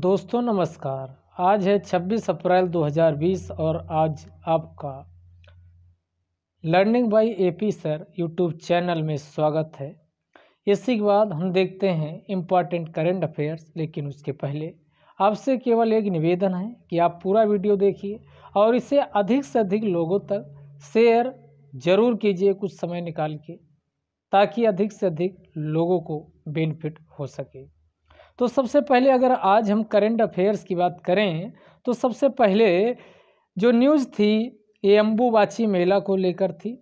दोस्तों नमस्कार आज है 26 अप्रैल 2020 और आज आपका learning by AP sir YouTube channel में स्वागत है इसी के बाद हम देखते हैं इम्पॉर्टेंट करेंट अफेयर्स लेकिन उसके पहले आपसे केवल एक निवेदन है कि आप पूरा वीडियो देखिए और इसे अधिक से अधिक लोगों तक शेयर ज़रूर कीजिए कुछ समय निकाल के ताकि अधिक से अधिक लोगों को बेनिफिट हो सके तो सबसे पहले अगर आज हम करेंट अफेयर्स की बात करें तो सबसे पहले जो न्यूज़ थी ये अम्बुबाची मेला को लेकर थी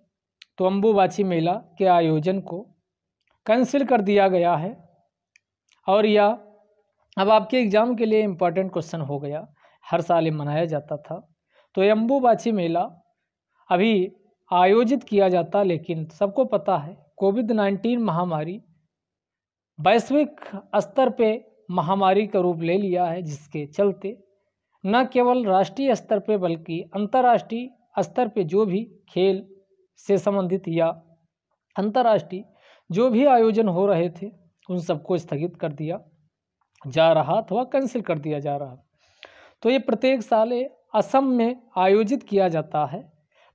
तो अम्बुबाची मेला के आयोजन को कैंसिल कर दिया गया है और यह अब आपके एग्ज़ाम के लिए इम्पॉर्टेंट क्वेश्चन हो गया हर साल ये मनाया जाता था तो ये अम्बुबाची मेला अभी आयोजित किया जाता लेकिन सबको पता है कोविड नाइन्टीन महामारी वैश्विक स्तर पे महामारी का रूप ले लिया है जिसके चलते न केवल राष्ट्रीय स्तर पर बल्कि अंतर्राष्ट्रीय स्तर पर जो भी खेल से संबंधित या अंतर्राष्ट्रीय जो भी आयोजन हो रहे थे उन सबको स्थगित कर दिया जा रहा अथवा कैंसिल कर दिया जा रहा तो ये प्रत्येक साल असम में आयोजित किया जाता है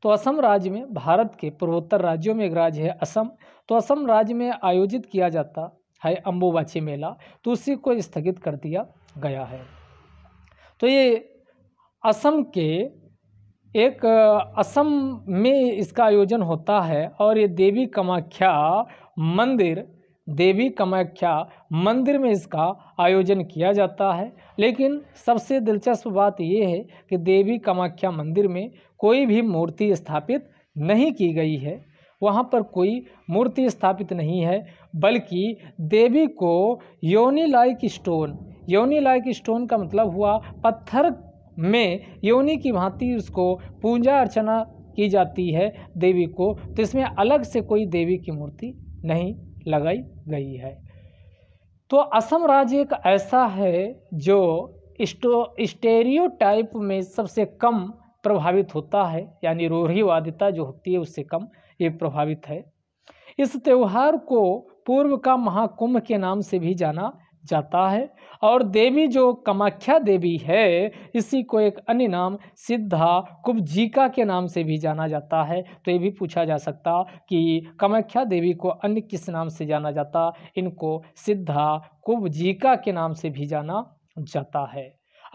तो असम राज्य में भारत के पूर्वोत्तर राज्यों में एक राज्य है असम तो असम राज्य में आयोजित किया जाता है अम्बुबाची मेला तो उसी को स्थगित कर दिया गया है तो ये असम के एक असम में इसका आयोजन होता है और ये देवी कमाख्या मंदिर देवी कमाख्या मंदिर में इसका आयोजन किया जाता है लेकिन सबसे दिलचस्प बात यह है कि देवी कमाख्या मंदिर में कोई भी मूर्ति स्थापित नहीं की गई है वहाँ पर कोई मूर्ति स्थापित नहीं है बल्कि देवी को योनी लाइक स्टोन योनी लाइक स्टोन का मतलब हुआ पत्थर में योनि की भांति उसको पूजा अर्चना की जाती है देवी को तो इसमें अलग से कोई देवी की मूर्ति नहीं लगाई गई है तो असम राज्य एक ऐसा है जो स्टो स्टेरियो टाइप में सबसे कम प्रभावित होता है यानी रूढ़िवादिता जो होती है उससे कम ये प्रभावित है इस त्यौहार को पूर्व का महाकुंभ के नाम से भी जाना जाता है और देवी जो कामाख्या देवी है इसी को एक अन्य नाम सिद्धा कुब्जिका के नाम से भी जाना जाता है तो ये भी पूछा जा सकता कि कामाख्या देवी को अन्य किस नाम से जाना जाता इनको सिद्धा कुब्जिका के नाम से भी जाना जाता है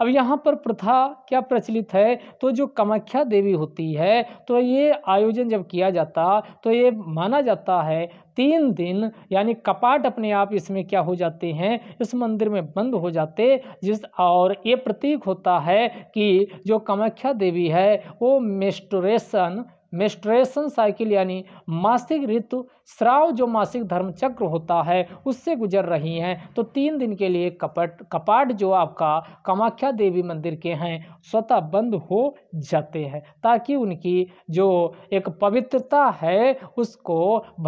अब यहाँ पर प्रथा क्या प्रचलित है तो जो कामाख्या देवी होती है तो ये आयोजन जब किया जाता तो ये माना जाता है तीन दिन यानी कपाट अपने आप इसमें क्या हो जाते हैं इस मंदिर में बंद हो जाते जिस और ये प्रतीक होता है कि जो कामाख्या देवी है वो मेस्टोरेशन मेस्ट्रेशन साइकिल यानी मासिक ऋतु श्राव जो मासिक धर्म चक्र होता है उससे गुजर रही हैं तो तीन दिन के लिए कपट कपाट जो आपका कामाख्या देवी मंदिर के हैं स्वतः बंद हो जाते हैं ताकि उनकी जो एक पवित्रता है उसको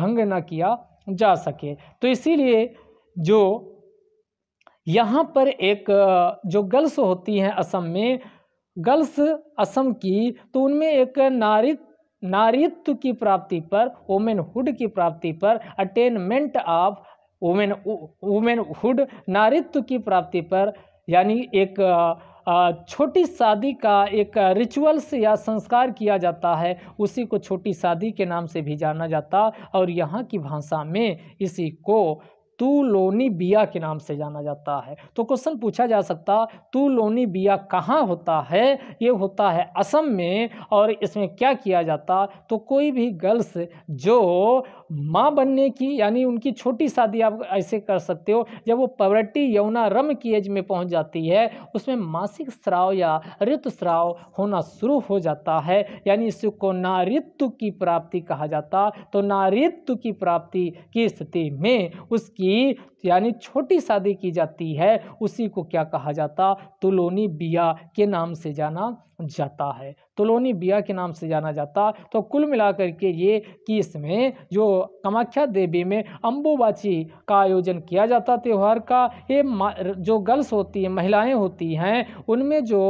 भंग न किया जा सके तो इसीलिए जो यहाँ पर एक जो गर्ल्स होती हैं असम में गर्ल्स असम की तो उनमें एक नारित नारीत्व की प्राप्ति पर हुड की प्राप्ति पर अटेनमेंट ऑफ वुमेन वुमेनहुड नारीत्व की प्राप्ति पर यानी एक छोटी शादी का एक रिचुअल्स या संस्कार किया जाता है उसी को छोटी शादी के नाम से भी जाना जाता और यहाँ की भाषा में इसी को लोनी बिया के नाम से जाना जाता है तो क्वेश्चन पूछा जा सकता तू लोनी बिया कहाँ होता है ये होता है असम में और इसमें क्या किया जाता तो कोई भी गर्ल्स जो माँ बनने की यानी उनकी छोटी शादी आप ऐसे कर सकते हो जब वो पवर्टी यौना रम की एज में पहुँच जाती है उसमें मासिक स्राव या ऋतुस्राव होना शुरू हो जाता है यानी इसको नारित्व की प्राप्ति कहा जाता तो नारित्व की प्राप्ति की स्थिति में उसकी यानी छोटी शादी की जाती है उसी को क्या कहा जाता तुलोनी बिया के नाम से जाना जाता है तोलोनी बिया के नाम से जाना जाता तो कुल मिलाकर के ये कि इसमें जो कामाख्या देवी में अम्बुबाची का आयोजन किया जाता त्यौहार का ये जो गर्ल्स होती हैं महिलाएं होती हैं उनमें जो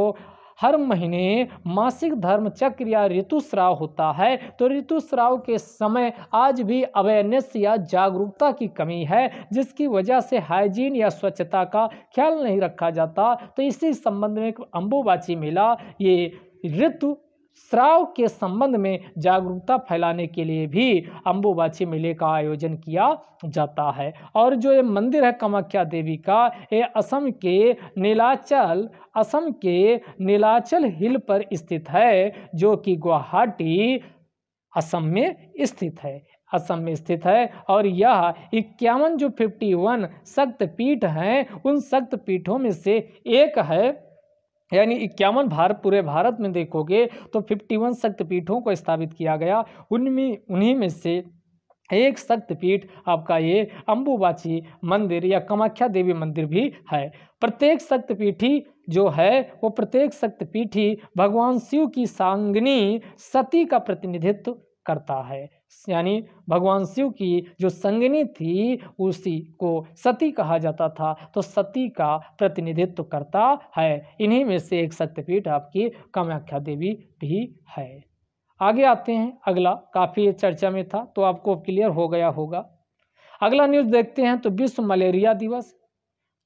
हर महीने मासिक धर्म चक्र या ऋतुस्राव होता है तो ऋतुस्राव के समय आज भी अवेयरनेस या जागरूकता की कमी है जिसकी वजह से हाइजीन या स्वच्छता का ख्याल नहीं रखा जाता तो इसी संबंध में एक अम्बुबाची मेला ये ऋतु श्राव के संबंध में जागरूकता फैलाने के लिए भी अम्बुबाची मेले का आयोजन किया जाता है और जो ये मंदिर है कमाख्या देवी का ये असम के नीलाचल असम के नीलाचल हिल पर स्थित है जो कि गुवाहाटी असम में स्थित है असम में स्थित है और यह इक्यावन जो फिफ्टी वन शक्तपीठ हैं उन शक्तपीठों में से एक है यानी इक्यावन भारत पूरे भारत में देखोगे तो 51 शक्तिपीठों को स्थापित किया गया उनमें उन्हीं में से एक शक्तिपीठ आपका ये अम्बुबाची मंदिर या कमाख्या देवी मंदिर भी है प्रत्येक शक्तिपीठी जो है वो प्रत्येक शक्तिपीठी भगवान शिव की सांगनी सती का प्रतिनिधित्व करता है यानी भगवान शिव की जो संगनी थी उसी को सती कहा जाता था तो सती का प्रतिनिधित्व करता है इन्हीं में से एक शक्तिपीठ आपकी कामाख्या देवी भी है आगे आते हैं अगला काफ़ी चर्चा में था तो आपको क्लियर हो गया होगा अगला न्यूज़ देखते हैं तो विश्व मलेरिया दिवस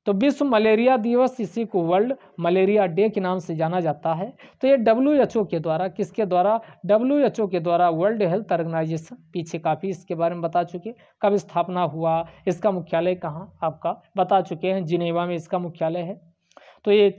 तो विश्व मलेरिया दिवस इसी को वर्ल्ड मलेरिया डे के नाम से जाना जाता है तो ये डब्ल्यू के द्वारा किसके द्वारा डब्ल्यू के द्वारा वर्ल्ड हेल्थ ऑर्गेनाइजेशन पीछे काफ़ी इसके बारे में बता चुके कब स्थापना हुआ इसका मुख्यालय कहाँ आपका बता चुके हैं जिनेवा में इसका मुख्यालय है तो ये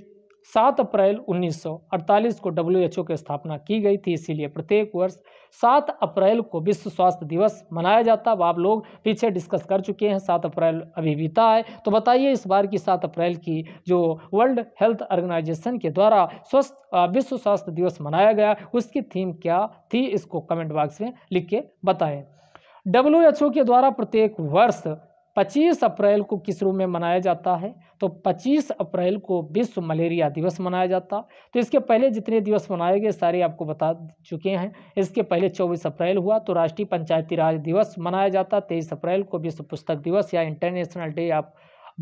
सात अप्रैल 1948 को डब्ल्यूएचओ की स्थापना की गई थी इसीलिए प्रत्येक वर्ष सात अप्रैल को विश्व स्वास्थ्य दिवस मनाया जाता अब आप लोग पीछे डिस्कस कर चुके हैं सात अप्रैल अभी बीता है तो बताइए इस बार की सात अप्रैल की जो वर्ल्ड हेल्थ ऑर्गेनाइजेशन के द्वारा स्वस्थ विश्व स्वास्थ्य दिवस मनाया गया उसकी थीम क्या थी इसको कमेंट बॉक्स में लिख के बताएं डब्ल्यू के द्वारा प्रत्येक वर्ष 25 अप्रैल को किस रूप में मनाया जाता है तो 25 अप्रैल को विश्व मलेरिया दिवस मनाया जाता तो इसके पहले जितने दिवस मनाए गए सारे आपको बता चुके हैं इसके पहले 24 अप्रैल हुआ तो राष्ट्रीय पंचायती राज दिवस मनाया जाता 23 अप्रैल को विश्व पुस्तक दिवस या इंटरनेशनल डे ऑफ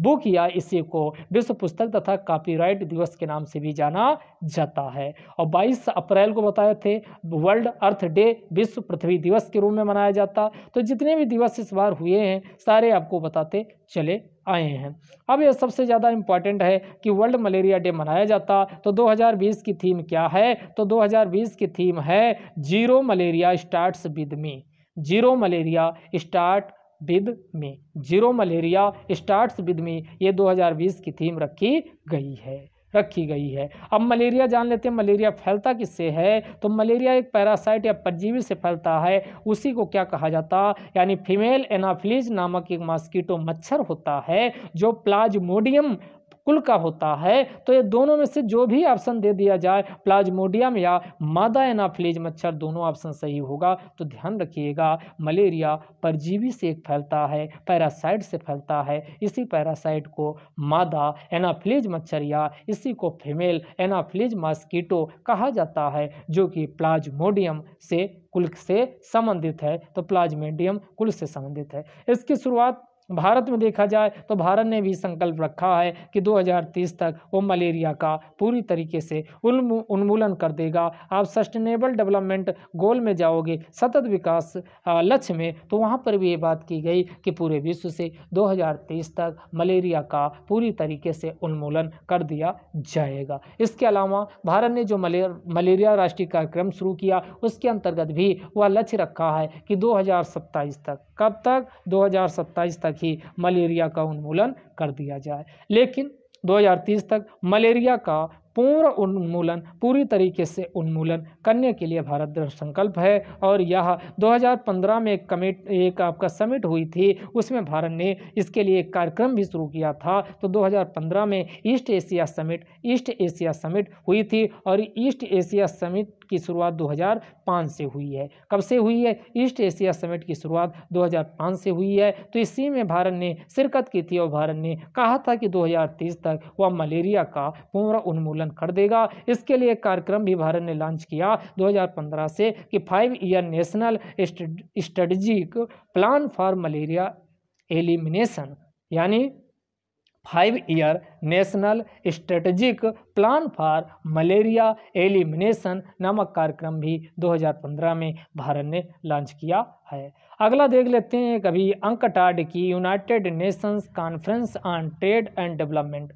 बुक या इसी को विश्व पुस्तक तथा कॉपीराइट दिवस के नाम से भी जाना जाता है और 22 अप्रैल को बताए थे वर्ल्ड अर्थ डे विश्व पृथ्वी दिवस के रूप में मनाया जाता तो जितने भी दिवस इस बार हुए हैं सारे आपको बताते चले आए हैं अब यह सबसे ज़्यादा इम्पॉर्टेंट है कि वर्ल्ड मलेरिया डे मनाया जाता तो 2020 की थीम क्या है तो 2020 की थीम है zero malaria starts with me zero malaria start with me zero malaria starts with me ये 2020 की थीम रखी गई है रखी गई है अब मलेरिया जान लेते हैं मलेरिया फैलता किससे है तो मलेरिया एक पैरासाइट या परजीवी से फैलता है उसी को क्या कहा जाता यानी फीमेल एनाफ्लीज नामक एक मॉस्कीटो मच्छर होता है जो प्लाज्मोडियम कुल का होता है तो ये दोनों में से जो भी ऑप्शन दे दिया जाए प्लाज्मोडियम या मादा एनाफ्लेज मच्छर दोनों ऑप्शन सही होगा तो ध्यान रखिएगा मलेरिया परजीवी से एक फैलता है पैरासाइट से फैलता है इसी पैरासाइट को मादा एनाफ्लिज मच्छर या इसी को फीमेल एनाफ्लिज मॉस्कीटो कहा जाता है जो कि प्लाज्मोडियम से कुल से संबंधित है तो प्लाज्मेडियम कुल से संबंधित है इसकी शुरुआत भारत में देखा जाए तो भारत ने भी संकल्प रखा है कि 2030 तक वो मलेरिया का पूरी तरीके से उन्मूलन कर देगा आप सस्टेनेबल डेवलपमेंट गोल में जाओगे सतत विकास लक्ष्य में तो वहाँ पर भी ये बात की गई कि पूरे विश्व से 2030 तक मलेरिया का पूरी तरीके से उन्मूलन कर दिया जाएगा इसके अलावा भारत ने जो मले, मलेरिया राष्ट्रीय कार्यक्रम शुरू किया उसके अंतर्गत भी वह लक्ष्य रखा है कि दो तक कब तक दो तक ही मलेरिया का उन्मूलन कर दिया जाए लेकिन 2030 तक मलेरिया का पूर्ण उन्मूलन पूरी तरीके से उन्मूलन करने के लिए भारत दृढ़ संकल्प है और यह 2015 में एक कमेट एक आपका समिट हुई थी उसमें भारत ने इसके लिए एक कार्यक्रम भी शुरू किया था तो 2015 में East Asia summit East Asia summit हुई थी और ईस्ट एशिया समिट की शुरुआत 2005 से हुई है कब से हुई है ईस्ट एशिया समिट की शुरुआत 2005 से हुई है तो इसी में भारत ने शिरकत की थी और भारत ने कहा था कि 2030 तक वह मलेरिया का पूर्ण उन्मूलन कर देगा इसके लिए एक कार्यक्रम भी भारत ने लॉन्च किया 2015 से कि five year national strategic plan for malaria elimination यानी five year national strategic plan for malaria elimination नामक कार्यक्रम भी 2015 में भारत ने लॉन्च किया है अगला देख लेते हैं कभी अंकटाड की United Nations conference on trade and development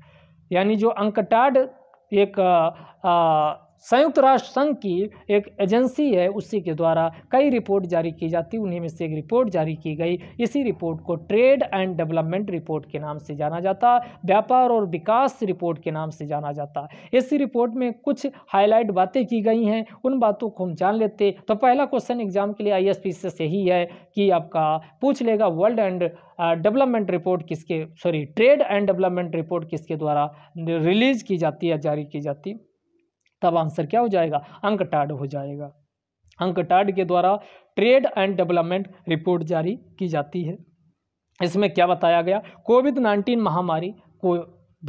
यानी जो अंकटाड एक आ, आ, संयुक्त राष्ट्र संघ की एक एजेंसी है उसी के द्वारा कई रिपोर्ट जारी की जाती उन्हीं में से एक रिपोर्ट जारी की गई इसी रिपोर्ट को ट्रेड एंड डेवलपमेंट रिपोर्ट के नाम से जाना जाता व्यापार और विकास रिपोर्ट के नाम से जाना जाता इसी रिपोर्ट में कुछ हाईलाइट बातें की गई हैं उन बातों को हम जान लेते तो पहला क्वेश्चन एग्जाम के लिए आई से यही है कि आपका पूछ लेगा वर्ल्ड एंड डेवलपमेंट रिपोर्ट किसके sorry trade and development report किसके द्वारा रिलीज़ की जाती है जारी की जाती तब आंसर क्या हो जाएगा अंकटाड हो जाएगा अंकटाड के द्वारा ट्रेड एंड डेवलपमेंट रिपोर्ट जारी की जाती है इसमें क्या बताया गया कोविड नाइन्टीन महामारी को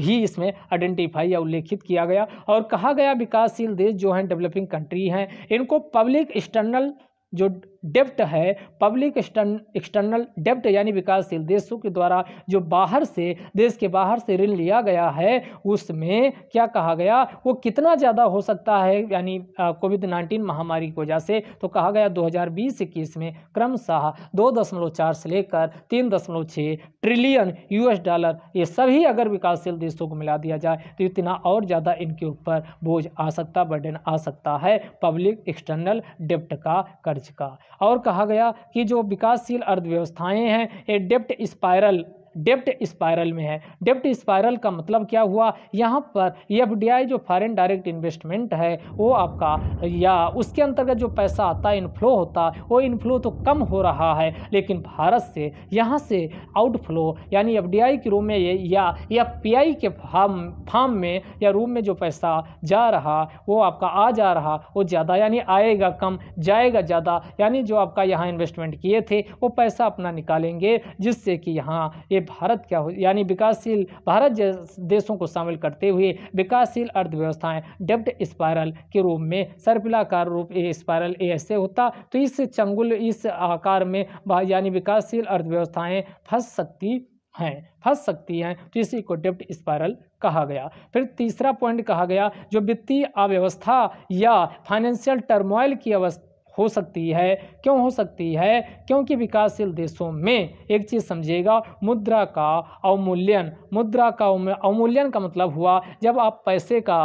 भी इसमें आइडेंटिफाई या उल्लेखित किया गया और कहा गया विकासशील देश जो हैं डेवलपिंग कंट्री हैं इनको पब्लिक एक्सटर्नल जो डेप्ट है पब्लिक एक्सटर्नल डेप्ट यानी विकासशील देशों के द्वारा जो बाहर से देश के बाहर से ऋण लिया गया है उसमें क्या कहा गया वो कितना ज़्यादा हो सकता है यानी कोविड नाइन्टीन महामारी की वजह से तो कहा गया दो हज़ार में क्रमशः दो दशमलव चार से लेकर तीन दशमलव छः ट्रिलियन यूएस डॉलर ये सभी अगर विकासशील देशों को मिला दिया जाए तो इतना और ज़्यादा इनके ऊपर बोझ आ सकता बर्डन आ सकता है पब्लिक एक्सटर्नल डेप्ट का कर्ज का और कहा गया कि जो विकासशील अर्थव्यवस्थाएं हैं ये डेप्ट स्पायरल डेप्ट स्पायरल में है डेप्ट स्पायरल का मतलब क्या हुआ यहाँ पर एफ जो फ़ॉरन डायरेक्ट इन्वेस्टमेंट है वो आपका या उसके अंतर्गत जो पैसा आता है इनफ्लो होता वो इनफ्लो तो कम हो रहा है लेकिन भारत से यहाँ से आउटफ्लो यानी एफ के रूम में या एफ के फार्म फार्म में या रूम में जो पैसा जा रहा वो आपका आ जा रहा वो ज़्यादा यानी आएगा कम जाएगा ज़्यादा यानी जो आपका यहाँ इन्वेस्टमेंट किए थे वो पैसा अपना निकालेंगे जिससे कि यहाँ ये भारत क्या हो यानी विकासशील भारत जैसे देशों को शामिल करते हुए विकासशील अर्थव्यवस्थाएं डेप्ट स्पायरल के रूप में सर्पिलाकार रूप ए स्पायरल ए ऐसे होता तो इस चंगुल इस आकार में यानी विकासशील अर्थव्यवस्थाएँ फंस सकती हैं फंस सकती हैं तो इसी को डेप्ट स्पायरल कहा गया फिर तीसरा पॉइंट कहा गया जो वित्तीय अव्यवस्था या फाइनेंशियल टर्मोइल की अवस्था हो सकती है क्यों हो सकती है क्योंकि विकासशील देशों में एक चीज़ समझिएगा मुद्रा का अवमूल्यन मुद्रा का अवमूल्यन का मतलब हुआ जब आप पैसे का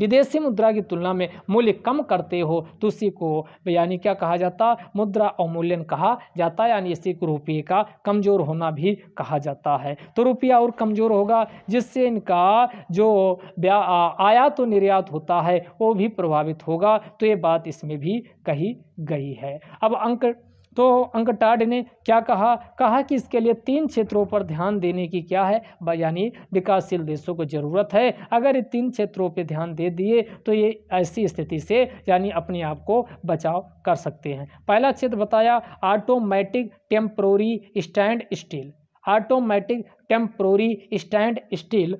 विदेशी मुद्रा की तुलना में मूल्य कम करते हो तो उसी को यानी क्या कहा जाता मुद्रा अवमूल्यन कहा जाता है यानी इसी को रुपये का कमज़ोर होना भी कहा जाता है तो रुपया और कमज़ोर होगा जिससे इनका जो आयात और निर्यात होता है वो भी प्रभावित होगा तो ये बात इसमें भी कही गई है अब अंक तो अंक टाड ने क्या कहा कहा कि इसके लिए तीन क्षेत्रों पर ध्यान देने की क्या है यानी विकासशील देशों को ज़रूरत है अगर ये तीन क्षेत्रों पर ध्यान दे दिए तो ये ऐसी स्थिति से यानी अपने आप को बचाव कर सकते हैं पहला क्षेत्र बताया automatic temporary stand still automatic temporary stand still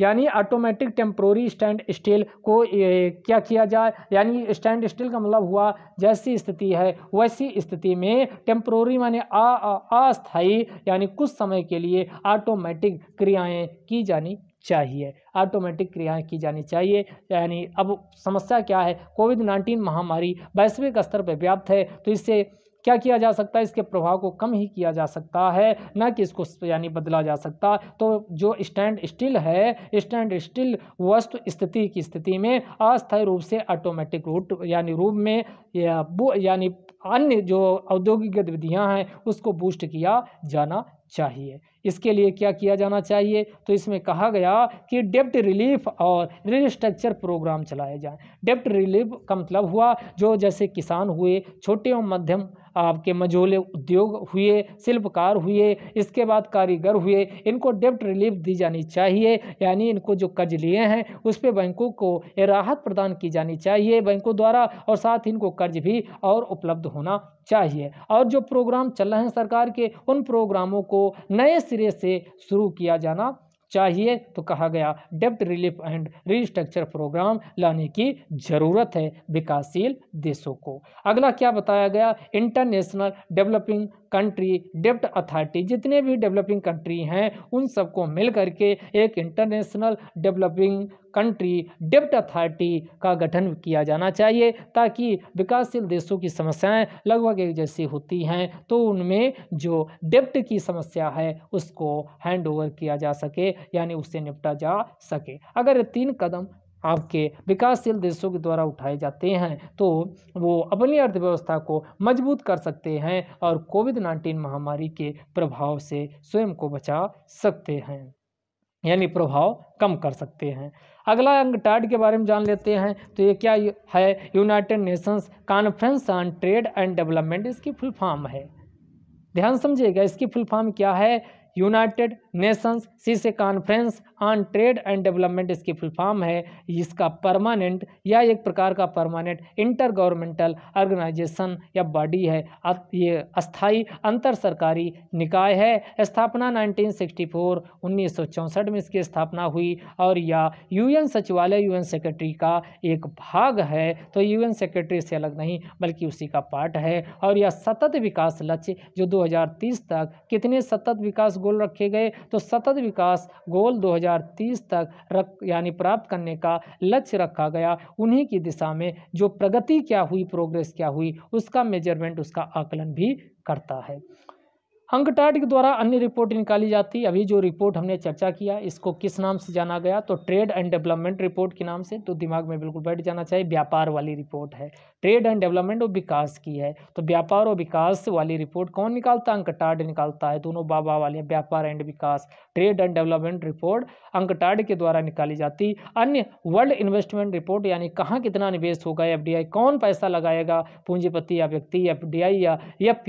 यानी ऑटोमेटिक टेम्प्रोरी स्टैंड स्टील को क्या किया जाए यानी स्टैंड स्टील का मतलब हुआ जैसी स्थिति है वैसी स्थिति में टेम्प्रोरी माने अस्थाई यानी कुछ समय के लिए ऑटोमेटिक क्रियाएं की जानी चाहिए ऑटोमेटिक क्रियाएं की जानी चाहिए यानी अब समस्या क्या है कोविड नाइन्टीन महामारी वैश्विक स्तर पर व्याप्त है तो इससे क्या किया जा सकता है इसके प्रभाव को कम ही किया जा सकता है ना कि इसको यानी बदला जा सकता तो जो स्टैंड स्टिल है स्टैंड स्टिल वस्तु स्थिति की स्थिति में अस्थायी रूप से ऑटोमेटिक रूट यानी रूप में या यानी अन्य जो औद्योगिक गतिविधियाँ हैं उसको बूस्ट किया जाना चाहिए इसके लिए क्या किया जाना चाहिए तो इसमें कहा गया कि डेप्ट रिलीफ और रिस्ट्रक्चर प्रोग्राम चलाए जाए डेप्ट रिलीफ का मतलब हुआ जो जैसे किसान हुए छोटे और मध्यम आपके मझोले उद्योग हुए शिल्पकार हुए इसके बाद कारीगर हुए इनको डेप्ट रिलीफ दी जानी चाहिए यानी इनको जो कर्ज लिए हैं उस पर बैंकों को राहत प्रदान की जानी चाहिए बैंकों द्वारा और साथ ही इनको कर्ज भी और उपलब्ध होना चाहिए और जो प्रोग्राम चल रहे हैं सरकार के उन प्रोग्रामों को नए सिरे से शुरू किया जाना चाहिए तो कहा गया डेप्ट रिलीफ एंड रिस्ट्रक्चर प्रोग्राम लाने की ज़रूरत है विकासशील देशों को अगला क्या बताया गया इंटरनेशनल डेवलपिंग कंट्री डेप्ट अथॉरिटी जितने भी डेवलपिंग कंट्री हैं उन सबको मिल करके एक इंटरनेशनल डेवलपिंग कंट्री डेप्ट अथॉरिटी का गठन किया जाना चाहिए ताकि विकासशील देशों की समस्याएं लगभग एक जैसी होती हैं तो उनमें जो डेप्ट की समस्या है उसको हैंड ओवर किया जा सके यानी उससे निपटा जा सके अगर तीन कदम आपके विकासशील देशों के द्वारा उठाए जाते हैं तो वो अपनी अर्थव्यवस्था को मजबूत कर सकते हैं और कोविड नाइन्टीन महामारी के प्रभाव से स्वयं को बचा सकते हैं यानी प्रभाव कम कर सकते हैं अगला अंग टाट के बारे में जान लेते हैं तो ये क्या है United Nations conference on trade and development इसकी फुल फॉर्म है ध्यान समझिएगा इसकी फुल फॉर्म क्या है यूनाइटेड नेशंस सी से conference on trade and development इसकी फुल फॉर्म है इसका परमानेंट या एक प्रकार का परमानेंट इंटर गवर्नमेंटल ऑर्गेनाइजेशन या बॉडी है ये अस्थाई अंतर सरकारी निकाय है स्थापना 1964 1964 में इसकी स्थापना हुई और या यूएन सचिवालय यूएन सेक्रेटरी का एक भाग है तो यूएन सेक्रेटरी से अलग नहीं बल्कि उसी का पार्ट है और यह सतत विकास लक्ष्य जो 2030 तक कितने सतत विकास गोल रखे गए तो सतत विकास गोल 2030 तक रख यानी प्राप्त करने का लक्ष्य रखा गया उन्हीं की दिशा में जो प्रगति क्या हुई प्रोग्रेस क्या हुई उसका मेजरमेंट उसका आकलन भी करता है अंकटाट के द्वारा अन्य रिपोर्ट निकाली जाती है अभी जो रिपोर्ट हमने चर्चा किया इसको किस नाम से जाना गया तो ट्रेड एंड डेवलपमेंट रिपोर्ट के नाम से तो दिमाग में बिल्कुल बैठ जाना चाहिए व्यापार वाली रिपोर्ट है ट्रेड एंड डेवलपमेंट और विकास की है तो व्यापार और विकास वाली रिपोर्ट कौन निकालता है अंकटाड निकालता है दोनों बाबा वाले व्यापार एंड विकास trade and development report UNCTAD के द्वारा निकाली जाती अन्य वर्ल्ड इन्वेस्टमेंट रिपोर्ट यानी कहाँ कितना निवेश होगा एफ कौन पैसा लगाएगा पूंजीपति या व्यक्ति एफ या एफ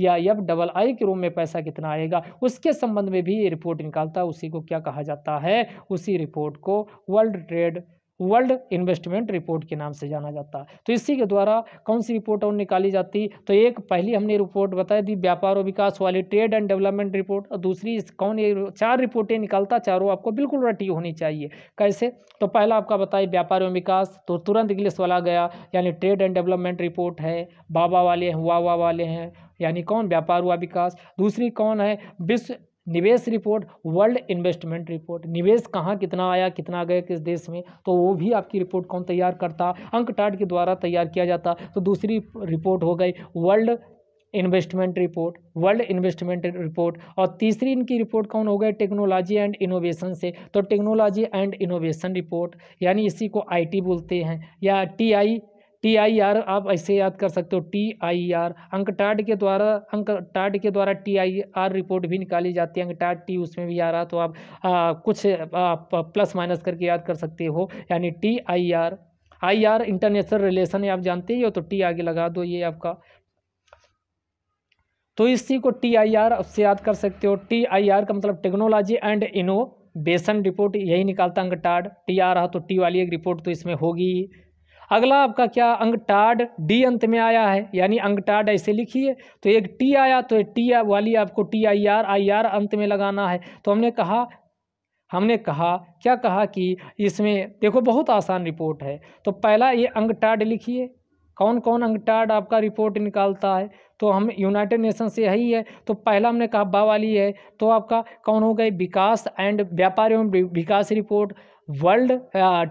या एफ डबल आई के रूप में पैसा कितना आएगा उसके संबंध में भी ये रिपोर्ट निकालता है उसी को क्या कहा जाता है उसी रिपोर्ट को world trade world investment report के नाम से जाना जाता है तो इसी के द्वारा कौन सी रिपोर्ट और निकाली जाती तो एक पहली हमने रिपोर्ट बताई थी व्यापार और विकास वाली ट्रेड एंड डेवलपमेंट रिपोर्ट और दूसरी कौन ये चार रिपोर्टें निकालता चारों आपको बिल्कुल रटी होनी चाहिए कैसे तो पहला आपका बताए व्यापार एवं विकास तो तुरंत इंग्लिश वाला गया यानी ट्रेड एंड डेवलपमेंट रिपोर्ट है बाबा वाले हैं वाह वाले हैं यानी कौन व्यापार हुआ विकास दूसरी कौन है विश्व निवेश रिपोर्ट वर्ल्ड इन्वेस्टमेंट रिपोर्ट निवेश कहाँ कितना आया कितना गया किस देश में तो वो भी आपकी रिपोर्ट कौन तैयार करता अंक टाट के द्वारा तैयार किया जाता तो दूसरी रिपोर्ट हो गई world investment report world investment report और तीसरी इनकी रिपोर्ट कौन हो गई टेक्नोलॉजी एंड इनोवेशन से तो टेक्नोलॉजी एंड इनोवेशन रिपोर्ट यानी इसी को आईटी बोलते हैं या टीआई टी आई आर आप ऐसे याद कर सकते हो टी आई आर अंक टाट के द्वारा अंक टाट के द्वारा टी आई आर रिपोर्ट भी निकाली जाती है अंक टाट टी उसमें भी आ रहा तो आप आ, कुछ आप प्लस माइनस करके याद कर सकते हो यानी T I R I R international relation आप जानते ही हो तो टी आगे लगा दो ये आपका तो इसी को टी आई आर से याद कर सकते हो टी आई आर का मतलब टेक्नोलॉजी एंड इनो बेसन रिपोर्ट यही निकालता अंक टाट टी आ रहा तो टी वाली एक रिपोर्ट तो इसमें होगी अगला आपका क्या अंग टाड डी अंत में आया है यानी अंगटाड ऐसे लिखिए तो एक टी आया तो टी वाली आपको T I R I R अंत में लगाना है तो हमने कहा हमने कहा क्या कहा कि इसमें देखो बहुत आसान रिपोर्ट है तो पहला ये अंग टाड लिखिए कौन कौन अंग टाड आपका रिपोर्ट निकालता है तो हम यूनाइटेड नेशन से यही है तो पहला हमने कहा बा वाली है तो आपका कौन हो गए विकास एंड व्यापार एवं विकास report world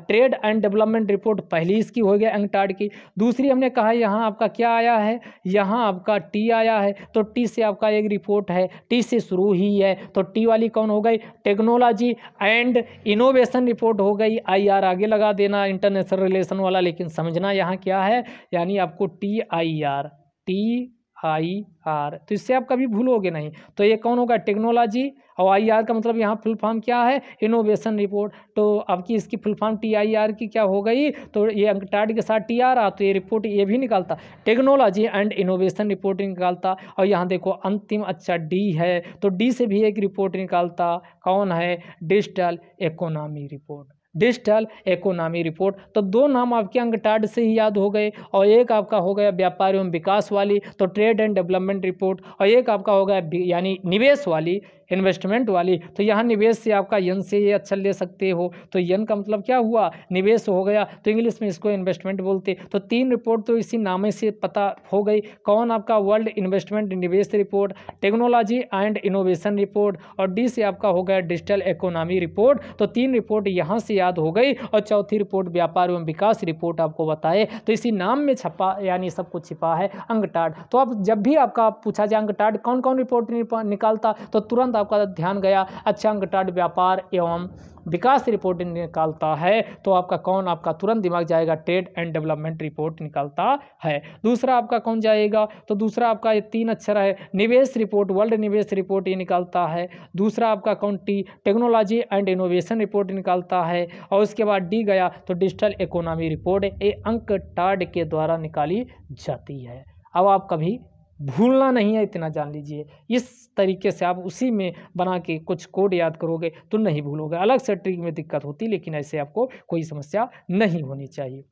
trade and development report पहली इसकी हो गया एंगटार्ड की दूसरी हमने कहा यहाँ आपका क्या आया है यहाँ आपका टी आया है तो टी से आपका एक रिपोर्ट है टी से शुरू ही है तो टी वाली कौन हो गई टेक्नोलॉजी एंड इनोवेशन रिपोर्ट हो गई आई आर आगे लगा देना इंटरनेशनल रिलेशन वाला लेकिन समझना यहाँ क्या है यानी आपको T I R T I R तो इससे आप कभी भूलोगे नहीं तो ये कौन होगा टेक्नोलॉजी और आई आर का मतलब यहाँ फुल फॉर्म क्या है इनोवेशन रिपोर्ट तो अब की इसकी full form T I R की क्या हो गई तो ये अंकटाड के साथ टी आर आ तो ये रिपोर्ट ये भी निकालता टेक्नोलॉजी एंड इनोवेशन रिपोर्ट निकालता और यहाँ देखो अंतिम अच्छा डी है तो डी से भी एक रिपोर्ट निकालता कौन है digital economy report digital economy report तो दो नाम आपके अंग टाड से ही याद हो गए और एक आपका हो गया व्यापार एवं विकास वाली तो ट्रेड एंड डेवलपमेंट रिपोर्ट और एक आपका हो गया यानी निवेश वाली इन्वेस्टमेंट वाली तो यहाँ निवेश से आपका यन से ये अच्छा ले सकते हो तो यन का मतलब क्या हुआ निवेश हो गया तो इंग्लिश में इसको इन्वेस्टमेंट बोलते तो तीन रिपोर्ट तो इसी नामे से पता हो गई कौन आपका वर्ल्ड इन्वेस्टमेंट निवेश report technology and innovation report और डी से आपका हो गया डिजिटल इकोनॉमी रिपोर्ट तो तीन रिपोर्ट यहाँ से याद हो गई और चौथी रिपोर्ट व्यापार एवं विकास रिपोर्ट आपको बताए तो इसी नाम में छपा यानी सब कुछ छिपा है अंगटाट तो अब जब भी आपका पूछा जाए अंगटाट कौन कौन रिपोर्ट निकालता तो तुरंत तुरंत आपका ध्यान गया अच्छा अंक टाट व्यापार एवं विकास रिपोर्ट निकालता है तो आपका कौन आपका तुरंत दिमाग जाएगा ट्रेड एंड डेवलपमेंट रिपोर्ट निकालता है दूसरा आपका कौन जाएगा तो दूसरा आपका ये तीन अक्षर है निवेश रिपोर्ट वर्ल्ड निवेश रिपोर्ट ये निकालता है दूसरा आपका कौन T technology and innovation report निकालता है और उसके बाद डी गया तो डिजिटल इकोनॉमी रिपोर्ट ये अंक टाड के द्वारा निकाली जाती है अब आप कभी भूलना नहीं है इतना जान लीजिए इस तरीके से आप उसी में बना के कुछ कोड याद करोगे तो नहीं भूलोगे अलग से ट्रिक में दिक्कत होती लेकिन ऐसे आपको कोई समस्या नहीं होनी चाहिए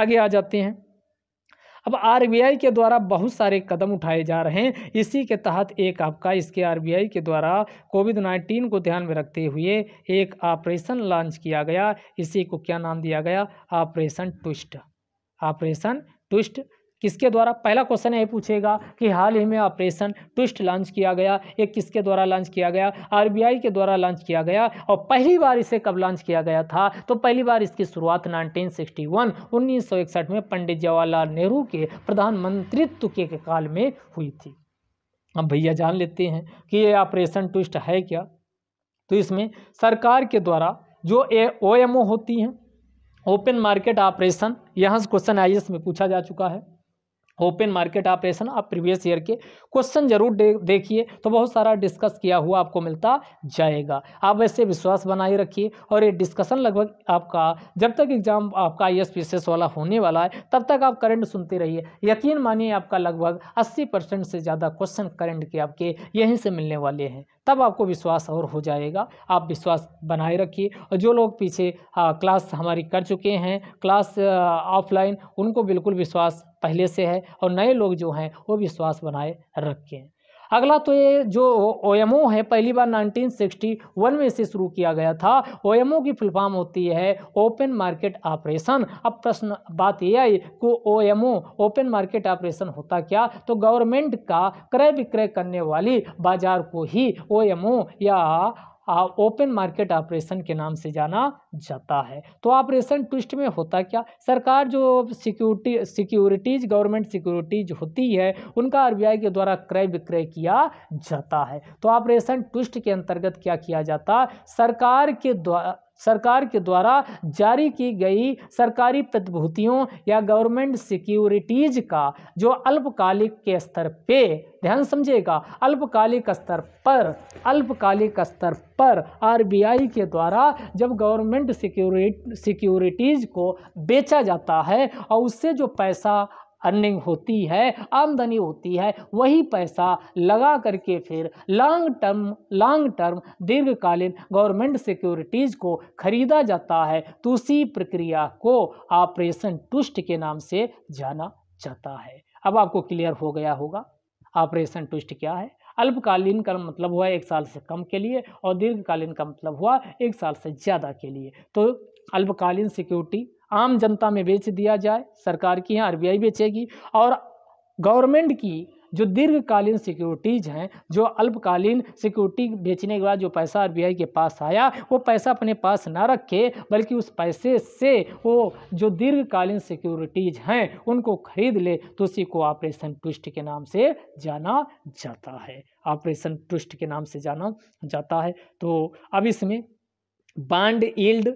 आगे आ जाते हैं अब आरबीआई के द्वारा बहुत सारे कदम उठाए जा रहे हैं इसी के तहत एक आपका इसके आरबीआई के द्वारा कोविड नाइन्टीन को ध्यान में रखते हुए एक ऑपरेशन लॉन्च किया गया इसी को क्या नाम दिया गया ऑपरेशन ट्विस्ट ऑपरेशन ट्विस्ट किसके द्वारा पहला क्वेश्चन ये पूछेगा कि हाल ही में ऑपरेशन ट्विस्ट लॉन्च किया गया ये किसके द्वारा लॉन्च किया गया आरबीआई के द्वारा लॉन्च किया गया और पहली बार इसे कब लॉन्च किया गया था तो पहली बार इसकी शुरुआत 1961 1961 में पंडित जवाहरलाल नेहरू के प्रधानमंत्रित्व के काल में हुई थी अब भैया जान लेते हैं कि ये ऑपरेशन ट्विस्ट है क्या तो इसमें सरकार के द्वारा जो ए ओ होती हैं ओपन मार्केट ऑपरेशन यहाँ से क्वेश्चन आई में पूछा जा चुका है ओपन मार्केट ऑपरेशन आप प्रीवियस ईयर के क्वेश्चन जरूर दे, देखिए तो बहुत सारा डिस्कस किया हुआ आपको मिलता जाएगा आप वैसे विश्वास बनाए रखिए और ये डिस्कशन लगभग आपका जब तक एग्जाम आपका आई एस वाला होने वाला है तब तक आप करंट सुनते रहिए यकीन मानिए आपका लगभग अस्सी परसेंट से ज़्यादा क्वेश्चन करंट के आपके यहीं से मिलने वाले हैं तब आपको विश्वास और हो जाएगा आप विश्वास बनाए रखिए और जो लोग पीछे आ, हाँ, क्लास हमारी कर चुके हैं क्लास ऑफलाइन उनको बिल्कुल विश्वास पहले से है और नए लोग जो हैं वो विश्वास बनाए रखें अगला तो ये जो ओ एम ओ है पहली बार 1961 में इसे शुरू किया गया था ओ एम ओ की फुलफार्म होती है ओपन मार्केट ऑपरेशन अब प्रश्न बात ये आई कि O M O open market operation होता क्या तो गवर्नमेंट का क्रय विक्रय करने वाली बाजार को ही ओ एम ओ या ओपन मार्केट ऑपरेशन के नाम से जाना जाता है तो ऑपरेशन ट्विस्ट में होता क्या सरकार जो सिक्योरिटी सिक्योरिटीज गवर्नमेंट सिक्योरिटीज होती है उनका आरबीआई के द्वारा क्रय विक्रय किया जाता है तो ऑपरेशन ट्विस्ट के अंतर्गत क्या किया जाता सरकार के द्वारा सरकार के द्वारा जारी की गई सरकारी प्रतिभूतियों या गवर्नमेंट सिक्योरिटीज़ का जो अल्पकालिक के स्तर पे ध्यान समझेगा अल्पकालिक स्तर पर अल्पकालिक स्तर पर आरबीआई के द्वारा जब गवर्नमेंट सिक्योरिटी सिक्योरिटीज़ को बेचा जाता है और उससे जो पैसा अर्निंग होती है आमदनी होती है वही पैसा लगा करके फिर लॉन्ग टर्म लॉन्ग टर्म दीर्घकालीन गवर्नमेंट सिक्योरिटीज़ को खरीदा जाता है तो उसी प्रक्रिया को ऑपरेशन टुस्ट के नाम से जाना जाता है अब आपको क्लियर हो गया होगा ऑपरेशन टुस्ट क्या है अल्पकालीन का मतलब हुआ एक साल से कम के लिए और दीर्घकालीन का मतलब हुआ एक साल से ज़्यादा के लिए तो अल्पकालीन सिक्योरिटी आम जनता में बेच दिया जाए सरकार की है आरबीआई बेचेगी और गवर्नमेंट की जो दीर्घकालीन सिक्योरिटीज़ हैं जो अल्पकालीन सिक्योरिटी बेचने के बाद जो पैसा आरबीआई के पास आया वो पैसा अपने पास ना रखे बल्कि उस पैसे से वो जो दीर्घकालीन सिक्योरिटीज़ हैं उनको खरीद ले तो उसी को ऑपरेशन ट्विस्ट के नाम से जाना जाता है ऑपरेशन ट्विस्ट के नाम से जाना जाता है तो अब इसमें बांड इल्ड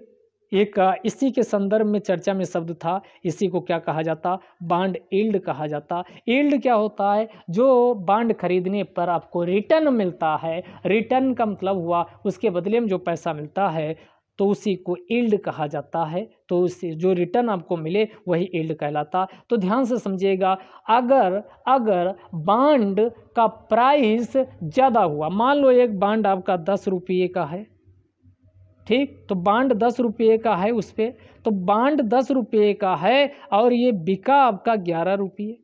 एक इसी के संदर्भ में चर्चा में शब्द था इसी को क्या कहा जाता बांड ईल्ड कहा जाता ईल्ड क्या होता है जो बांड खरीदने पर आपको रिटर्न मिलता है रिटर्न का मतलब हुआ उसके बदले में जो पैसा मिलता है तो उसी को ईल्ड कहा जाता है तो उससे जो रिटर्न आपको मिले वही ईल्ड कहलाता तो ध्यान से समझिएगा अगर अगर बांड का प्राइस ज़्यादा हुआ मान लो एक बांड आपका दस रुपये का है ठीक तो बांड दस रुपये का है उस पर तो बांड दस रुपये का है और ये बिका आपका ग्यारह रुपये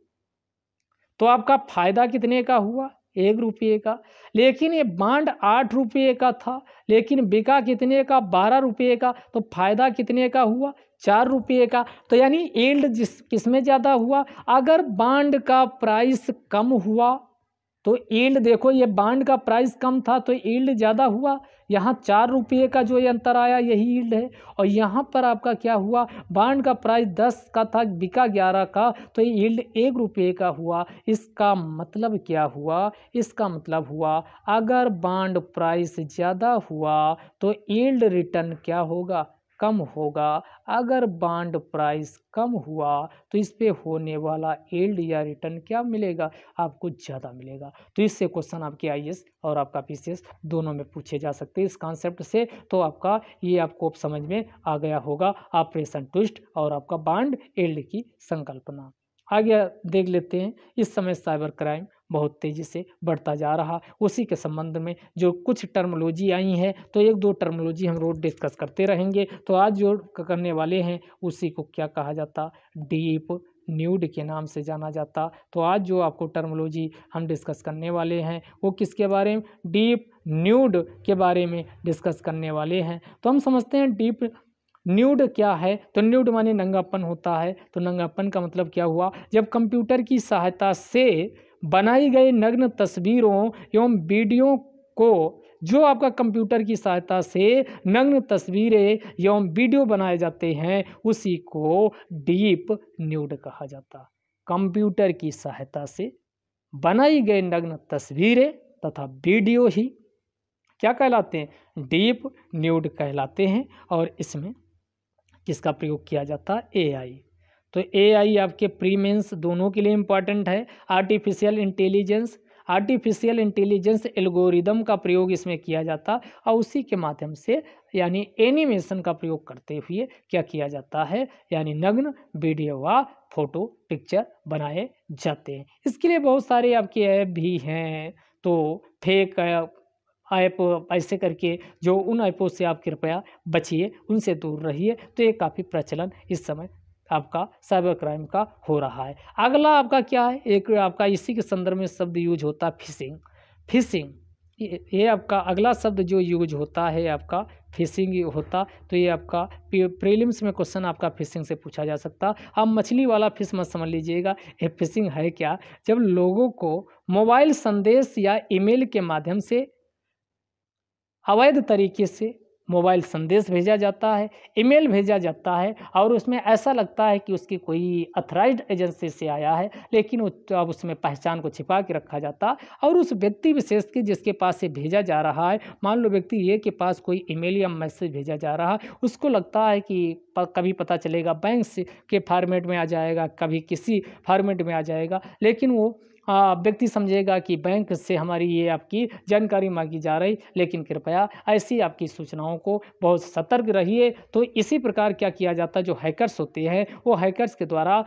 तो आपका फ़ायदा कितने का हुआ एक रुपये का लेकिन ये बांड आठ रुपये का था लेकिन बिका कितने का बारह रुपये का तो फ़ायदा कितने का हुआ चार रुपये का तो यानी एल्ड जिस किस में ज़्यादा हुआ अगर बांड का प्राइस कम हुआ तो ईल्ड देखो ये बांड का प्राइस कम था तो ईल्ड ज़्यादा हुआ यहाँ चार रुपये का जो ये अंतर आया यही ईल्ड है और यहाँ पर आपका क्या हुआ बांड का प्राइस दस का था बिका ग्यारह का तो ये ईल्ड एक रुपये का हुआ इसका मतलब क्या हुआ इसका मतलब हुआ अगर बांड प्राइस ज़्यादा हुआ तो ईल्ड रिटर्न क्या होगा कम होगा अगर बांड प्राइस कम हुआ तो इस पर होने वाला एल्ड या रिटर्न क्या मिलेगा आपको ज़्यादा मिलेगा तो इससे क्वेश्चन आपके आई और आपका पी दोनों में पूछे जा सकते हैं इस कॉन्सेप्ट से तो आपका ये आपको समझ में आ गया होगा ऑपरेशन ट्विस्ट और आपका बांड एल्ड की संकल्पना आगे देख लेते हैं इस समय साइबर क्राइम बहुत तेज़ी से बढ़ता जा रहा उसी के संबंध में जो कुछ टर्मोलॉजी आई हैं तो एक दो टर्मोलॉजी हम रोज डिस्कस करते रहेंगे तो आज जो करने वाले हैं उसी को क्या कहा जाता डीप न्यूड के नाम से जाना जाता तो आज जो आपको टर्मोलॉजी हम डिस्कस करने वाले हैं वो किसके बारे में डीप न्यूड के बारे में डिस्कस करने वाले हैं तो हम समझते हैं डीप न्यूड क्या है तो न्यूड माने नंगापन होता है तो नंगापन का मतलब क्या हुआ जब कंप्यूटर की सहायता से बनाई गई नग्न तस्वीरों एवं वीडियो को जो आपका कंप्यूटर की सहायता से नग्न तस्वीरें एवं वीडियो बनाए जाते हैं उसी को डीप न्यूड कहा जाता कंप्यूटर की सहायता से बनाई गई नग्न तस्वीरें तथा वीडियो ही क्या कहलाते हैं डीप न्यूड कहलाते हैं और इसमें किसका प्रयोग किया जाता है एआई तो एआई आपके प्रीमेंस दोनों के लिए इम्पॉर्टेंट है artificial intelligence artificial intelligence algorithm का प्रयोग इसमें किया जाता और उसी के माध्यम से यानी एनिमेशन का प्रयोग करते हुए क्या किया जाता है यानी नग्न वीडियो व फोटो पिक्चर बनाए जाते हैं इसके लिए बहुत सारे आपके ऐप भी हैं तो फेक ऐप ऐसे करके जो उन ऐपों से आप कृपया बचिए उनसे दूर रहिए तो ये काफ़ी प्रचलन इस समय आपका साइबर क्राइम का हो रहा है अगला आपका क्या है एक आपका इसी के संदर्भ में शब्द यूज होता है फिशिंग फिशिंग ये आपका अगला शब्द जो यूज होता है आपका फिशिंग होता तो ये आपका प्रीलिम्स में क्वेश्चन आपका फिशिंग से पूछा जा सकता आप मछली वाला फिश मत समझ लीजिएगा ये फिशिंग है क्या जब लोगों को मोबाइल संदेश या ईमेल के माध्यम से अवैध तरीके से मोबाइल संदेश भेजा जाता है ईमेल भेजा जाता है और उसमें ऐसा लगता है कि उसकी कोई अथराइज एजेंसी से आया है लेकिन अब उसमें पहचान को छिपा के रखा जाता और उस व्यक्ति विशेष के जिसके पास से भेजा जा रहा है मान लो व्यक्ति ये के पास कोई ईमेल या मैसेज भेजा जा रहा है उसको लगता है कि कभी पता चलेगा बैंक से के फॉर्मेट में आ जाएगा कभी किसी फॉर्मेट में आ जाएगा लेकिन वो हाँ, व्यक्ति समझेगा कि बैंक से हमारी ये आपकी जानकारी मांगी जा रही लेकिन कृपया ऐसी आपकी सूचनाओं को बहुत सतर्क रहिए तो इसी प्रकार क्या किया जाता है जो हैकर्स होते हैं वो हैकर्स के द्वारा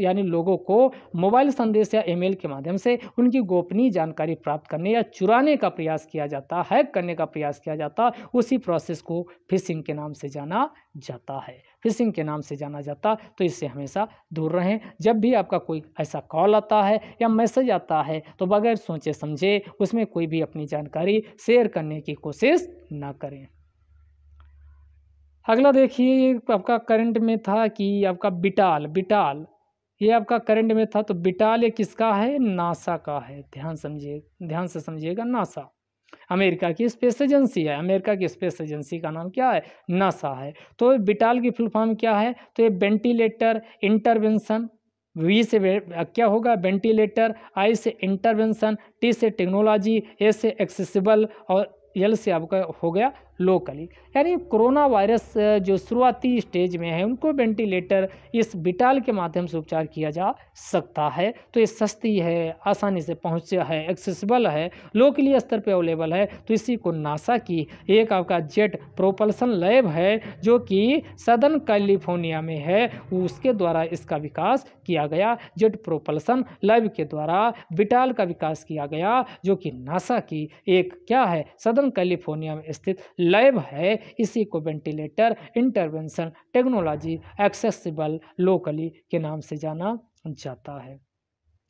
यानी लोगों को मोबाइल संदेश या ईमेल के माध्यम से उनकी गोपनीय जानकारी प्राप्त करने या चुराने का प्रयास किया जाता हैक करने का प्रयास किया जाता उसी प्रोसेस को फिशिंग के नाम से जाना जाता है फिशिंग के नाम से जाना जाता तो इससे हमेशा दूर रहें जब भी आपका कोई ऐसा कॉल आता है या मैसेज आता है तो बगैर सोचे समझे उसमें कोई भी अपनी जानकारी शेयर करने की कोशिश ना करें अगला देखिए आपका करंट में था कि आपका बिटाल बिटाल ये आपका करंट में था तो बिटाल ये किसका है नासा का है ध्यान समझिए ध्यान से समझिएगा नासा अमेरिका की स्पेस एजेंसी है अमेरिका की स्पेस एजेंसी का नाम क्या है नासा है तो बिटाल की फुल फॉर्म क्या है तो ये वेंटिलेटर इंटरवेंशन वी से क्या होगा वेंटिलेटर आई से इंटरवेंशन टी से टेक्नोलॉजी ए से एक्सेसिबल और एल से आपका हो गया लोकली यानी कोरोना वायरस जो शुरुआती स्टेज में है उनको वेंटिलेटर इस बिटाल के माध्यम से उपचार किया जा सकता है तो ये सस्ती है आसानी से पहुँच है एक्सेसिबल है लोकली स्तर पर अवेलेबल है तो इसी को नासा की एक आपका जेट प्रोपल्सन लैब है जो कि सदर्न कैलिफोर्निया में है उसके द्वारा इसका विकास किया गया जेट प्रोपल्सन लैब के द्वारा बिटाल का विकास किया गया जो कि नासा की एक क्या है सदर्न कैलिफोर्निया में स्थित लैब है इसी को ventilator intervention technology accessible locally के नाम से जाना जाता है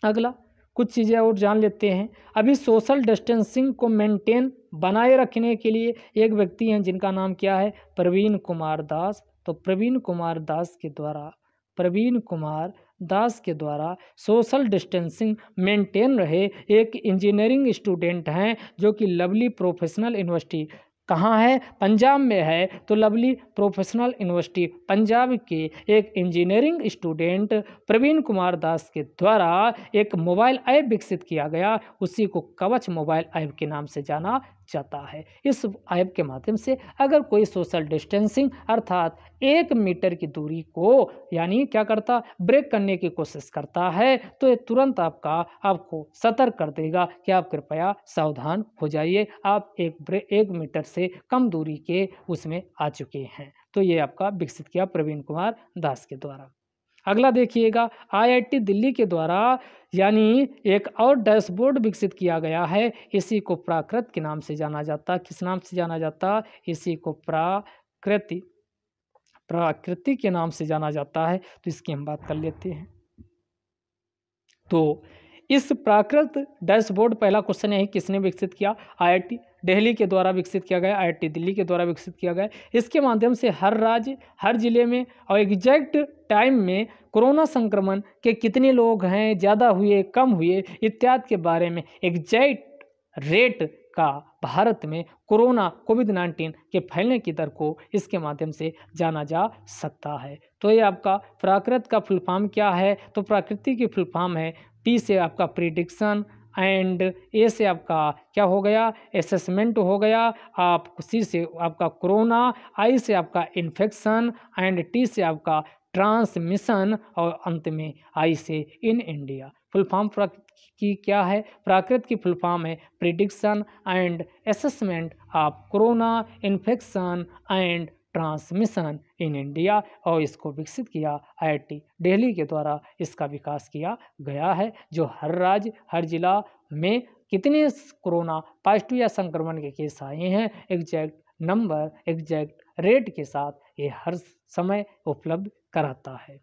अगला कुछ चीज़ें और जान लेते हैं अभी सोशल डिस्टेंसिंग को मेंटेन बनाए रखने के लिए एक व्यक्ति हैं जिनका नाम क्या है प्रवीण कुमार दास तो प्रवीण कुमार दास के द्वारा प्रवीण कुमार दास के द्वारा सोशल डिस्टेंसिंग मेंटेन रहे एक इंजीनियरिंग स्टूडेंट हैं जो कि लवली प्रोफेशनल यूनिवर्सिटी कहाँ है पंजाब में है तो लवली प्रोफेशनल यूनिवर्सिटी पंजाब के एक इंजीनियरिंग स्टूडेंट प्रवीण कुमार दास के द्वारा एक मोबाइल ऐप विकसित किया गया उसी को कवच मोबाइल ऐप के नाम से जाना जाता है इस ऐप के माध्यम से अगर कोई सोशल डिस्टेंसिंग अर्थात एक मीटर की दूरी को यानी क्या करता ब्रेक करने की कोशिश करता है तो ये तुरंत आपका आपको सतर्क कर देगा कि आप कृपया सावधान हो जाइए आप एक ब्रेक एक मीटर से कम दूरी के उसमें आ चुके हैं तो ये आपका विकसित किया प्रवीण कुमार दास के द्वारा अगला देखिएगा आईआईटी दिल्ली के द्वारा यानी एक और डैशबोर्ड विकसित किया गया है इसी को प्राकृत के नाम से जाना जाता किस नाम से जाना जाता इसी को प्राकृति प्राकृति के नाम से जाना जाता है तो इसकी हम बात कर लेते हैं तो इस प्राकृत डैशबोर्ड पहला क्वेश्चन है किसने विकसित किया आई दिल्ली के द्वारा विकसित किया गया आई दिल्ली के द्वारा विकसित किया गया इसके माध्यम से हर राज्य हर ज़िले में और एग्जैक्ट टाइम में कोरोना संक्रमण के कितने लोग हैं ज़्यादा हुए कम हुए इत्यादि के बारे में एग्जैक्ट रेट का भारत में कोरोना कोविड नाइन्टीन के फैलने की दर को इसके माध्यम से जाना जा सकता है तो ये आपका प्राकृत का फुलफार्म क्या है तो प्राकृति की फुलफार्म है पी से आपका प्रिडिक्शन एंड ए से आपका क्या हो गया एसेसमेंट हो गया आप सी से आपका कोरोना आई से आपका इन्फेक्शन एंड टी से आपका ट्रांसमिशन और अंत में आई से इन इंडिया फुल फॉर्म की क्या है प्राकृत की फुल फॉर्म है prediction and assessment of corona infection and transmission in India और इसको विकसित किया आईआईटी दिल्ली के द्वारा इसका विकास किया गया है जो हर राज्य हर जिला में कितने कोरोना पॉजिटिव या संक्रमण के केस आए हैं एग्जैक्ट नंबर एग्जैक्ट रेट के साथ ये हर समय उपलब्ध कराता है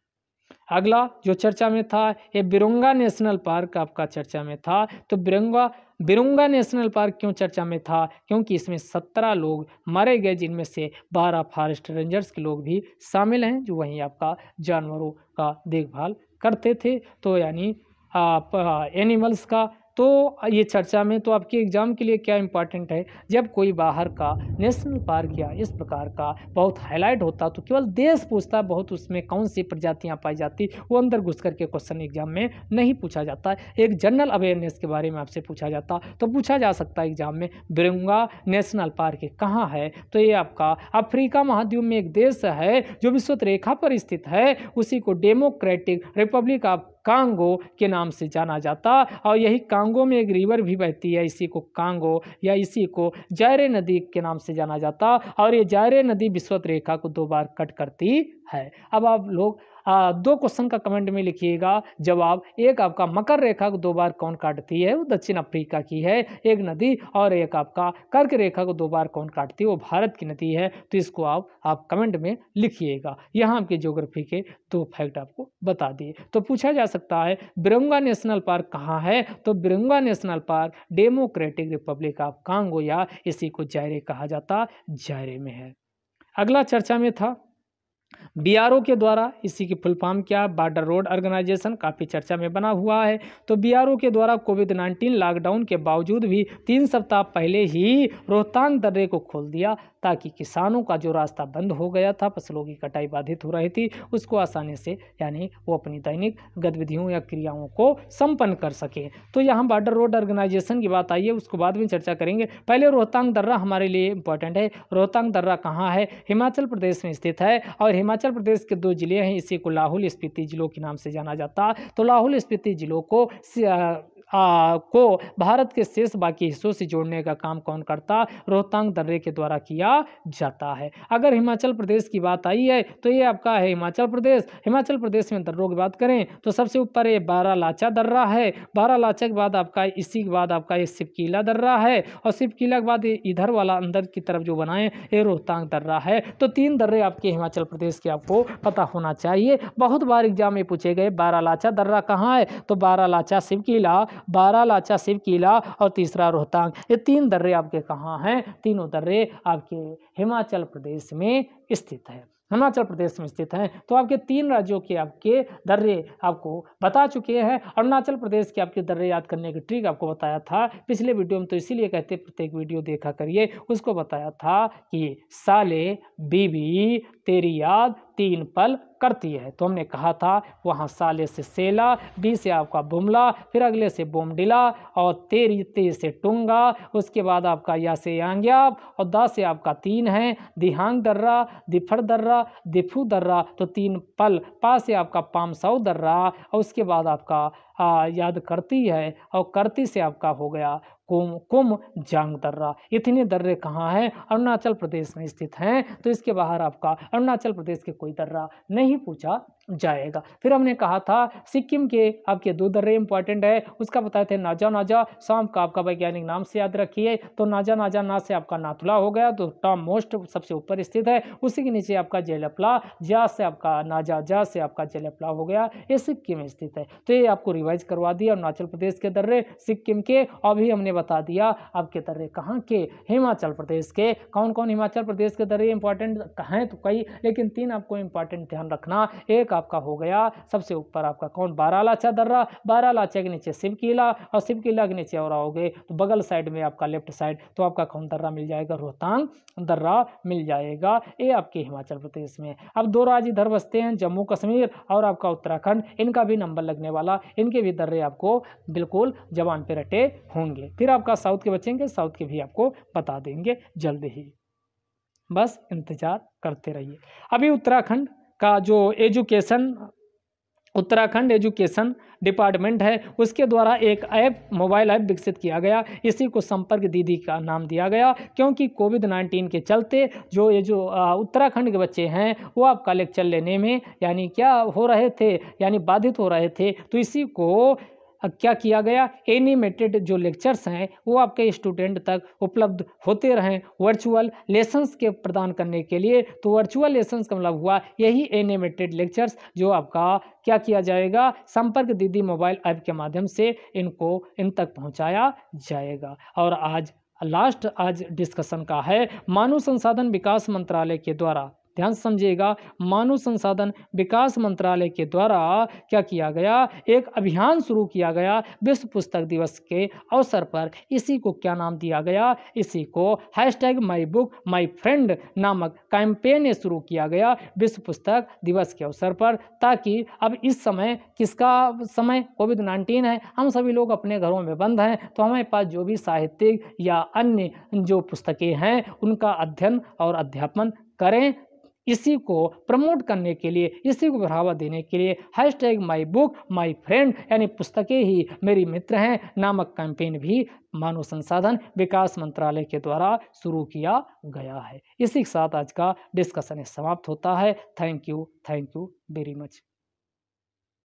अगला जो चर्चा में था ये बिरुंगा नेशनल पार्क आपका चर्चा में था तो बिरुंगा बिरुंगा नेशनल पार्क क्यों चर्चा में था क्योंकि इसमें सत्रह लोग मारे गए जिनमें से बारह फॉरेस्ट रेंजर्स के लोग भी शामिल हैं जो वहीं आपका जानवरों का देखभाल करते थे तो यानी एनिमल्स हाँ, का तो ये चर्चा में तो आपके एग्ज़ाम के लिए क्या इंपॉर्टेंट है जब कोई बाहर का नेशनल पार्क या इस प्रकार का बहुत हाईलाइट होता तो केवल देश पूछता बहुत उसमें कौन सी प्रजातियाँ पाई जाती वो अंदर घुस करके क्वेश्चन एग्जाम में नहीं पूछा जाता एक जनरल अवेयरनेस के बारे में आपसे पूछा जाता तो पूछा जा सकता है एग्जाम में बिरंगा नेशनल पार्क कहाँ है तो ये आपका अफ्रीका महाद्वीप में एक देश है जो विश्वत रेखा पर स्थित है उसी को डेमोक्रेटिक रिपब्लिक ऑफ कांगो के नाम से जाना जाता और यही कांगो में एक रिवर भी बहती है इसी को कांगो या इसी को जायरे नदी के नाम से जाना जाता और ये जायरे नदी विश्वत रेखा को दो बार कट करती है अब आप लोग आ, दो क्वेश्चन का कमेंट में लिखिएगा जवाब एक आपका मकर रेखा को दो बार कौन काटती है वो दक्षिण अफ्रीका की है एक नदी और एक आपका कर्क रेखा को दो बार कौन काटती है वो भारत की नदी है तो इसको आप आप कमेंट में लिखिएगा यहाँ आपके ज्योग्राफी के दो फैक्ट आपको बता दिए तो पूछा जा सकता है बिरंगा नेशनल पार्क कहाँ है तो Virunga national park Democratic Republic of Congo या इसी को जायरे कहा जाता जायरे में है अगला चर्चा में था बीआरओ के द्वारा इसी की फुल फॉर्म क्या बॉर्डर रोड ऑर्गेनाइजेशन काफ़ी चर्चा में बना हुआ है तो बीआरओ के द्वारा कोविड नाइन्टीन लॉकडाउन के बावजूद भी तीन सप्ताह पहले ही रोहतांग दर्रे को खोल दिया ताकि किसानों का जो रास्ता बंद हो गया था फसलों की कटाई बाधित हो रही थी उसको आसानी से यानी वो अपनी दैनिक गतिविधियों या क्रियाओं को संपन्न कर सकें तो यहाँ बॉर्डर रोड ऑर्गेनाइजेशन की बात आई है उसको बाद में चर्चा करेंगे पहले रोहतांग दर्रा हमारे लिए इम्पोर्टेंट है रोहतांग दर्रा कहाँ है हिमाचल प्रदेश में स्थित है और हिमाचल प्रदेश के दो ज़िले हैं इसी को लाहौल स्पीति ज़िलों के नाम से जाना जाता तो लाहौल स्पीति ज़िलों को आ, को भारत के शेष बाकी हिस्सों से जोड़ने का काम कौन करता रोहतांग दर्रे के द्वारा किया जाता है अगर हिमाचल प्रदेश की बात आई है तो ये आपका है हिमाचल प्रदेश हिमाचल प्रदेश में दर्रों की बात करें तो सबसे ऊपर ये बारह लाचा दर्रा है बारह लाचा के बाद आपका इसी के बाद आपका ये सिपकीला दर्रा है और सिपकीला के बाद इधर वाला अंदर की तरफ जो बनाए ये रोहतांग दर्रा है तो तीन दर्रे आपके हिमाचल प्रदेश के आपको पता होना चाहिए बहुत बार एग्जाम में पूछे गए बारह लाचा दर्रा कहाँ है तो बारह लाचा सिपकीला बारह लाचा शिव किला और तीसरा रोहतांग ये तीन दर्रे आपके कहाँ हैं तीनों दर्रे आपके हिमाचल प्रदेश में स्थित है हिमाचल प्रदेश में स्थित हैं तो आपके तीन राज्यों के आपके दर्रे आपको बता चुके हैं अरुणाचल प्रदेश के आपके दर्रे याद करने की ट्रिक आपको बताया था पिछले वीडियो में तो इसीलिए कहते प्रत्येक वीडियो देखा करिए उसको बताया था कि साले बीबी तेरी याद तीन पल करती है तो हमने कहा था वहाँ साले से सेला बी से आपका बुमला फिर अगले से बोमडिला और तेरी ते से टुंगा उसके बाद आपका या से आंग्या और दा से आपका तीन है दिहांग दर्रा दिफर दर्रा दिफू दर्रा तो तीन पल पा से आपका पामसाऊ दर्रा और उसके बाद आपका आ, याद करती है और करती से आपका हो गया कुम कुम जांग दर्रा इतने दर्रे कहाँ हैं अरुणाचल प्रदेश में स्थित हैं तो इसके बाहर आपका अरुणाचल प्रदेश के कोई दर्रा नहीं पूछा जाएगा फिर हमने कहा था सिक्किम के आपके दो दर्रे इंपॉर्टेंट है उसका बताए थे नाजा नाजा शाम का आपका वैज्ञानिक नाम से याद रखिए तो नाजा नाजा ना से आपका नाथुला हो गया तो टॉम मोस्ट सबसे ऊपर स्थित है उसी के नीचे आपका जेलपला जा से आपका नाजा जा से आपका जेलपला हो गया ये सिक्किम स्थित है तो ये आपको रिवाइज करवा दिया अरुणाचल प्रदेश के दर्रे सिक्किम के अभी हमने बता दिया आपके दर्रे कहाँ के हिमाचल प्रदेश के कौन कौन हिमाचल प्रदेश के दर्रे इंपॉर्टेंट हैं तो कई लेकिन तीन आपको इंपॉर्टेंट ध्यान रखना एक आपका हो गया सबसे ऊपर आपका कौन बारह लाचा दर्रा बारह लाचा के नीचे शिव किला और शिव किला के नीचे और आओगे तो बगल साइड में आपका लेफ्ट साइड तो आपका कौन दर्रा मिल जाएगा रोहतांग दर्रा मिल जाएगा ये आपके हिमाचल प्रदेश में अब दो राज्य इधर बसते हैं जम्मू कश्मीर और आपका उत्तराखंड इनका भी नंबर लगने वाला इनके भी दर्रे आपको बिल्कुल जवान पे रटे होंगे फिर आपका साउथ के बचेंगे साउथ के भी आपको बता देंगे जल्द ही बस इंतज़ार करते रहिए अभी उत्तराखंड का जो एजुकेशन उत्तराखंड एजुकेशन डिपार्टमेंट है उसके द्वारा एक ऐप मोबाइल ऐप विकसित किया गया इसी को संपर्क दीदी का नाम दिया गया क्योंकि कोविड नाइन्टीन के चलते जो ये जो उत्तराखंड के बच्चे हैं वो आपका लेक्चर लेने में यानी क्या हो रहे थे यानी बाधित हो रहे थे तो इसी को क्या किया गया एनिमेटेड जो लेक्चर्स हैं वो आपके स्टूडेंट तक उपलब्ध होते रहें वर्चुअल लेसन्स के प्रदान करने के लिए तो वर्चुअल लेसन्स का मतलब हुआ यही एनिमेटेड लेक्चर्स जो आपका क्या किया जाएगा संपर्क दीदी मोबाइल ऐप के माध्यम से इनको इन तक पहुंचाया जाएगा और आज लास्ट आज डिस्कशन का है मानव संसाधन विकास मंत्रालय के द्वारा ध्यान समझिएगा मानव संसाधन विकास मंत्रालय के द्वारा क्या किया गया एक अभियान शुरू किया गया विश्व पुस्तक दिवस के अवसर पर इसी को क्या नाम दिया गया इसी को hashtag my book my friend नामक कैंपेन शुरू किया गया विश्व पुस्तक दिवस के अवसर पर ताकि अब इस समय किसका समय कोविड नाइन्टीन है हम सभी लोग अपने घरों में बंद हैं तो हमारे पास जो भी साहित्यिक या अन्य जो पुस्तकें हैं उनका अध्ययन और अध्यापन करें इसी को प्रमोट करने के लिए इसी को बढ़ावा देने के लिए hashtag my book my friend यानी पुस्तकें ही मेरी मित्र हैं नामक कैंपेन भी मानव संसाधन विकास मंत्रालय के द्वारा शुरू किया गया है इसी के साथ आज का डिस्कशन समाप्त होता है thank you thank you very much